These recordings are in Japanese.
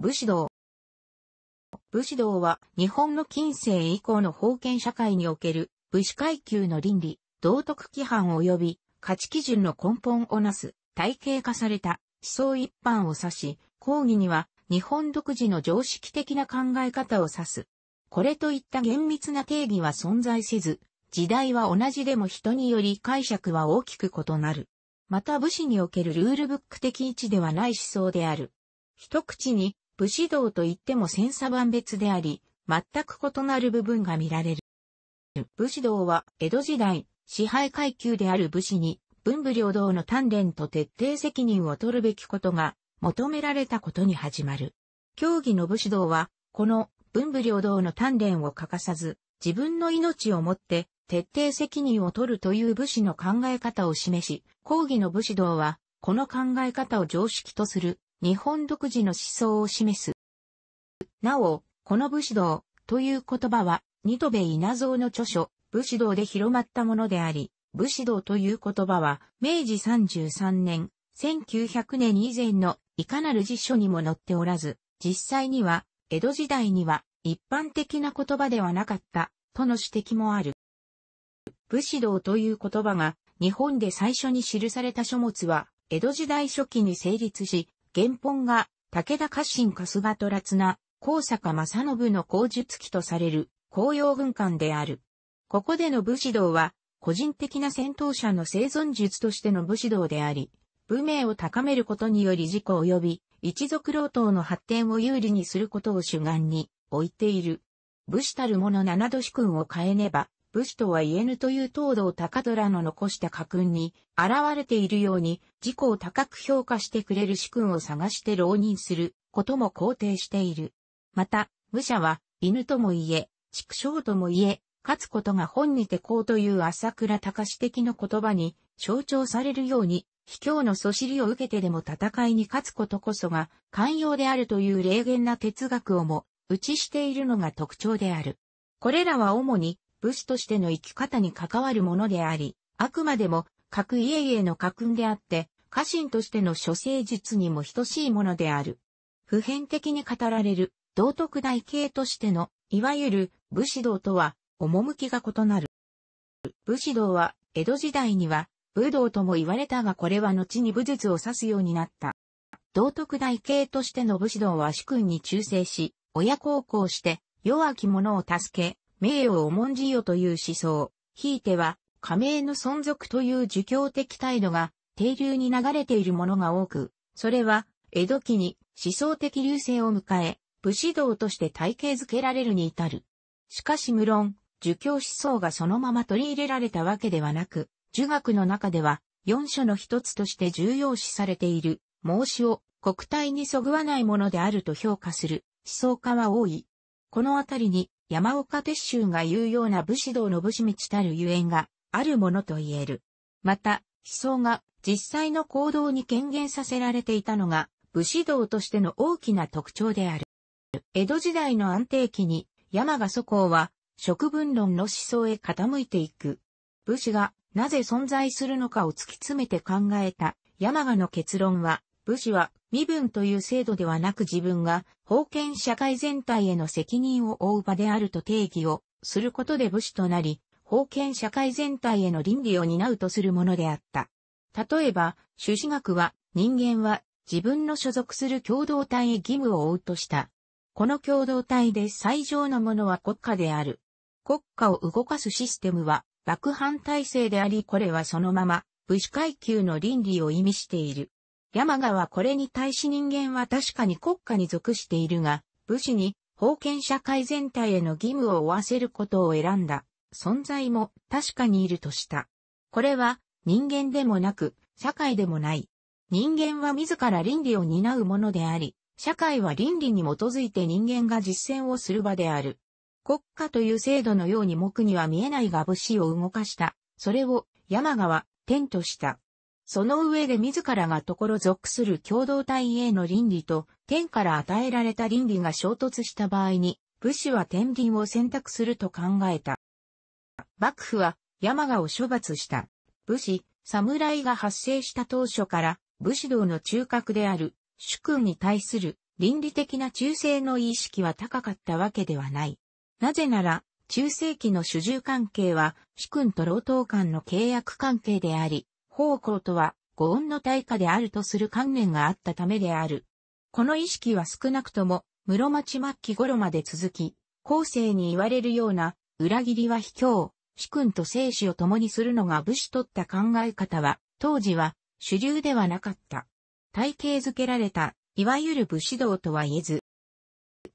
武士道。武士道は日本の近世以降の封建社会における武士階級の倫理、道徳規範及び価値基準の根本をなす体系化された思想一般を指し、講義には日本独自の常識的な考え方を指す。これといった厳密な定義は存在せず、時代は同じでも人により解釈は大きく異なる。また武士におけるルールブック的位置ではない思想である。一口に武士道といっても千差万別であり、全く異なる部分が見られる。武士道は、江戸時代、支配階級である武士に、文武両道の鍛錬と徹底責任を取るべきことが、求められたことに始まる。競技の武士道は、この文武両道の鍛錬を欠かさず、自分の命をもって徹底責任を取るという武士の考え方を示し、講義の武士道は、この考え方を常識とする日本独自の思想を示す。なお、この武士道という言葉は、ニトベ稲造の著書、武士道で広まったものであり、武士道という言葉は、明治33年、1900年以前のいかなる辞書にも載っておらず、実際には、江戸時代には一般的な言葉ではなかった、との指摘もある。武士道という言葉が、日本で最初に記された書物は、江戸時代初期に成立し、原本が武田家臣かすばとらつな、高坂正信の口述記とされる紅葉軍艦である。ここでの武士道は、個人的な戦闘者の生存術としての武士道であり、武名を高めることにより事故及び、一族老党の発展を有利にすることを主眼に置いている。武士たる者七度主君を変えねば、武士とは言えぬという東道高虎の残した家訓に、現れているように、自己を高く評価してくれる主君を探して浪人することも肯定している。また、武者は、犬とも言え、畜生とも言え、勝つことが本にてこうという朝倉隆史的の言葉に象徴されるように、卑怯のそしりを受けてでも戦いに勝つことこそが寛容であるという霊言な哲学をも打ちしているのが特徴である。これらは主に武士としての生き方に関わるものであり、あくまでも各家々の家訓であって、家臣としての諸生術にも等しいものである。普遍的に語られる道徳大系としての、いわゆる武士道とは、趣が異なる。武士道は、江戸時代には、武道とも言われたがこれは後に武術を指すようになった。道徳大系としての武士道は主君に忠誠し、親孝行して、弱き者を助け、名誉を重んじよという思想、ひいては、加盟の存続という儒教的態度が、定流に流れているものが多く、それは、江戸期に思想的流星を迎え、武士道として体系づけられるに至る。しかし無論、儒教思想がそのまま取り入れられたわけではなく、儒学の中では、四書の一つとして重要視されている、孟子を国体にそぐわないものであると評価する思想家は多い。このあたりに山岡鉄舟が言うような武士道の武士道たるゆえんがあるものと言える。また、思想が実際の行動に権限させられていたのが武士道としての大きな特徴である。江戸時代の安定期に山賀祖公は食文論の思想へ傾いていく。武士がなぜ存在するのかを突き詰めて考えた山賀の結論は武士は身分という制度ではなく自分が封建社会全体への責任を負う場であると定義をすることで武士となり、封建社会全体への倫理を担うとするものであった。例えば、朱子学は人間は自分の所属する共同体へ義務を負うとした。この共同体で最上のものは国家である。国家を動かすシステムは、幕藩体制であり、これはそのまま、武士階級の倫理を意味している。山川はこれに対し人間は確かに国家に属しているが、武士に封建社会全体への義務を負わせることを選んだ存在も確かにいるとした。これは人間でもなく社会でもない。人間は自ら倫理を担うものであり、社会は倫理に基づいて人間が実践をする場である。国家という制度のように目には見えないが武士を動かした。それを山川、天とした。その上で自らがところ属する共同体への倫理と、天から与えられた倫理が衝突した場合に、武士は天輪を選択すると考えた。幕府は山賀を処罰した。武士、侍が発生した当初から、武士道の中核である、主君に対する倫理的な忠誠の意識は高かったわけではない。なぜなら、中世紀の主従関係は、主君と労働官の契約関係であり、高校とは、五音の対価であるとする観念があったためである。この意識は少なくとも、室町末期頃まで続き、後世に言われるような、裏切りは卑怯、主君と生死を共にするのが武士とった考え方は、当時は主流ではなかった。体系づけられた、いわゆる武士道とは言えず。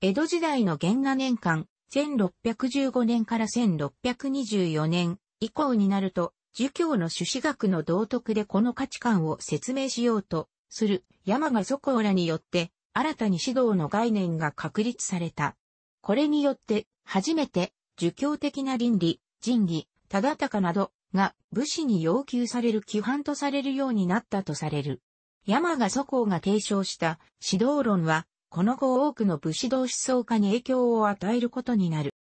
江戸時代の元和年間、1615年から1624年以降になると、儒教の朱子学の道徳でこの価値観を説明しようとする山賀祖公らによって新たに指導の概念が確立された。これによって初めて儒教的な倫理、仁義、忠敬などが武士に要求される規範とされるようになったとされる。山賀祖公が提唱した指導論は、この後多くの武士道思想家に影響を与えることになる。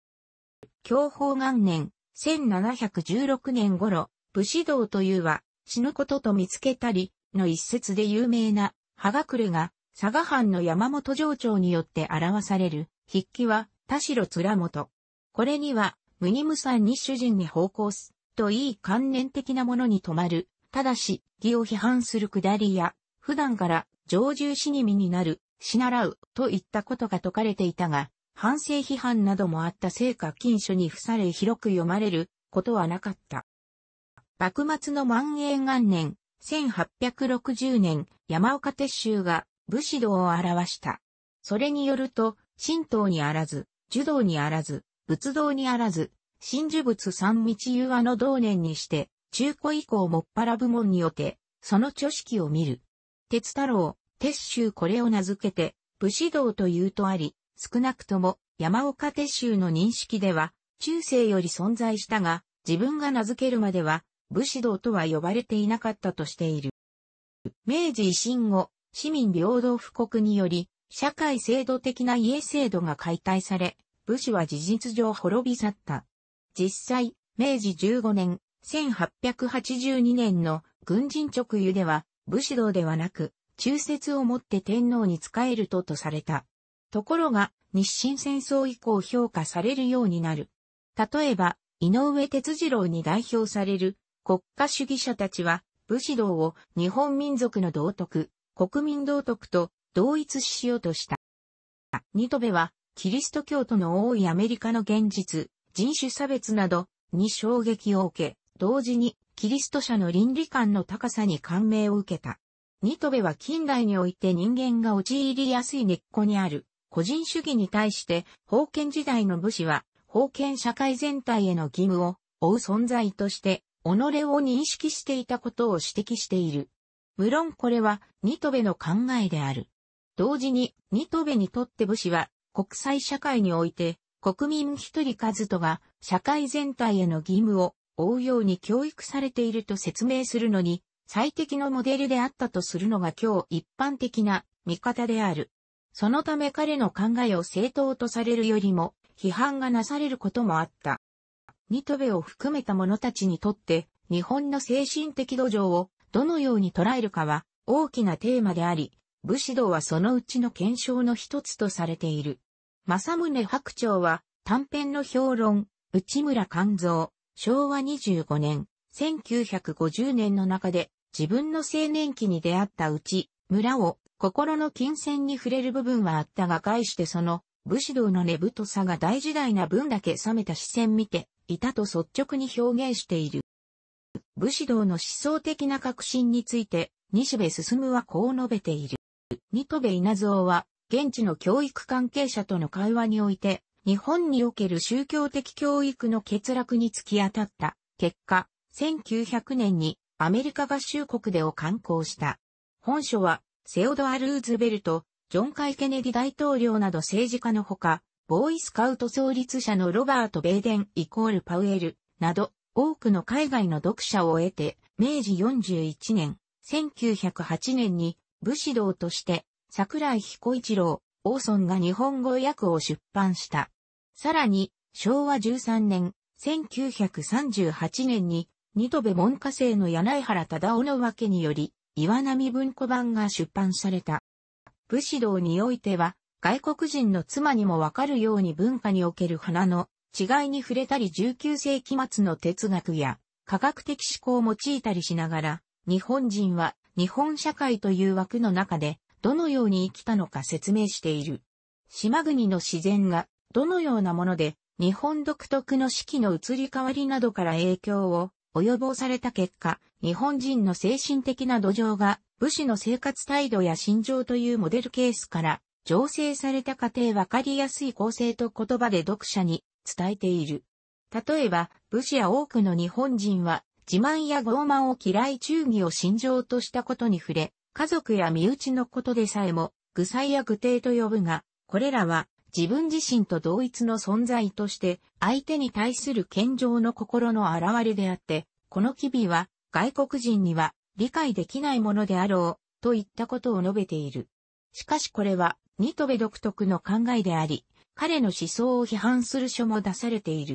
教法元年、1716年頃、武士道というは、死ぬことと見つけたり、の一節で有名な、葉隠が、佐賀藩の山本城長によって表される、筆記は、田代貫元。これには、無二無さんに主人に奉公す、といい観念的なものに止まる、ただし、義を批判するくだりや、普段から、常住死に身になる、死習う、といったことが説かれていたが、反省批判などもあった成果禁書に付され広く読まれることはなかった。幕末の万永元年、1860年、山岡鉄舟が武士道を表した。それによると、神道にあらず、儒道にあらず、仏道にあらず、真珠仏三道融和の同年にして、中古以降もっぱら部門によって、その著式を見る。鉄太郎、鉄舟これを名付けて、武士道というとあり、少なくとも山岡鉄舟の認識では、中世より存在したが、自分が名付けるまでは、武士道とは呼ばれていなかったとしている。明治維新後、市民平等布告により、社会制度的な家制度が解体され、武士は事実上滅び去った。実際、明治15年、1882年の軍人直輸では、武士道ではなく、忠節をもって天皇に仕えるととされた。ところが、日清戦争以降評価されるようになる。例えば、井上哲次郎に代表される国家主義者たちは、武士道を日本民族の道徳、国民道徳と同一視しようとした。ニトベは、キリスト教徒の多いアメリカの現実、人種差別などに衝撃を受け、同時にキリスト者の倫理観の高さに感銘を受けた。ニトベは近代において人間が陥りやすい根っこにある個人主義に対して封建時代の武士は封建社会全体への義務を負う存在として己を認識していたことを指摘している。無論これは、ニトベの考えである。同時に、ニトベにとって武士は、国際社会において、国民一人数とが、社会全体への義務を、負うように教育されていると説明するのに、最適のモデルであったとするのが今日一般的な見方である。そのため彼の考えを正当とされるよりも批判がなされることもあった。ニトベを含めた者たちにとって、日本の精神的土壌をどのように捉えるかは大きなテーマであり、武士道はそのうちの検証の一つとされている。正宗白鳥は短編の評論、内村勘蔵、昭和25年、1950年の中で自分の青年期に出会ったうち、村を心の金銭に触れる部分はあったが概してその武士道の根太さが大時代な分だけ冷めた視線見て、いたと率直に表現している。武士道の思想的な革新について、西部進はこう述べている。ニトベ稲造は、現地の教育関係者との会話において、日本における宗教的教育の欠落に突き当たった。結果、1900年にアメリカ合衆国でを刊行した。本書は、セオドア・ルーズベルト、ジョン・カイ・ケネディ大統領など政治家のほか、ボーイスカウト創立者のロバート・ベーデンイコールパウエルなど多くの海外の読者を得て明治41年、1908年に武士道として桜井彦一郎、オーソンが日本語訳を出版した。さらに昭和13年、1938年にニトベ文下生の柳原忠夫の訳により岩波文庫版が出版された。武士道においては、外国人の妻にもわかるように文化における花の違いに触れたり19世紀末の哲学や科学的思考を用いたりしながら、日本人は日本社会という枠の中でどのように生きたのか説明している。島国の自然がどのようなもので日本独特の四季の移り変わりなどから影響を及ぼされた結果、日本人の精神的な土壌が武士の生活態度や心情というモデルケースから醸成された過程わかりやすい構成と言葉で読者に伝えている。例えば、武士や多くの日本人は、自慢や傲慢を嫌い忠義を信条としたことに触れ、家族や身内のことでさえも、愚才や愚体と呼ぶが、これらは自分自身と同一の存在として、相手に対する健常の心の現れであって、この機微は外国人には理解できないものであろう、といったことを述べている。しかしこれはニトベ独特の考えであり、彼の思想を批判する書も出されている。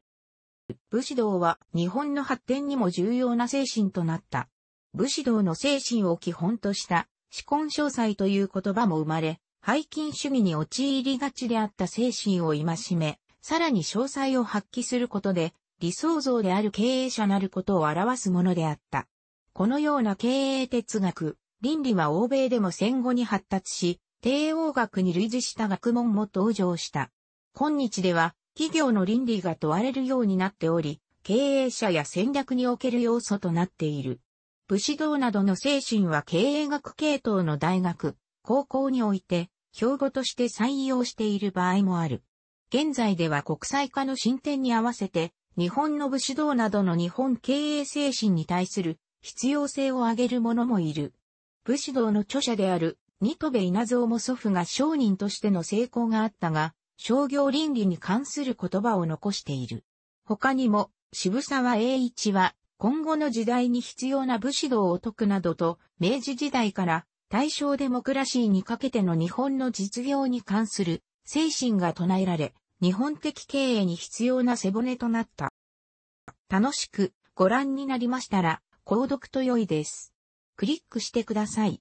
武士道は日本の発展にも重要な精神となった。武士道の精神を基本とした、思根詳細という言葉も生まれ、背筋主義に陥りがちであった精神を戒め、さらに詳細を発揮することで、理想像である経営者なることを表すものであった。このような経営哲学、倫理は欧米でも戦後に発達し、帝王学に類似した学問も登場した。今日では企業の倫理が問われるようになっており、経営者や戦略における要素となっている。武士道などの精神は経営学系統の大学、高校において、標語として採用している場合もある。現在では国際化の進展に合わせて、日本の武士道などの日本経営精神に対する必要性を挙げる者もいる。武士道の著者であるニトベ稲造も祖父が商人としての成功があったが、商業倫理に関する言葉を残している。他にも、渋沢栄一は、今後の時代に必要な武士道を説くなどと、明治時代から大正デモクラシーにかけての日本の実業に関する精神が唱えられ、日本的経営に必要な背骨となった。楽しくご覧になりましたら、購読と良いです。クリックしてください。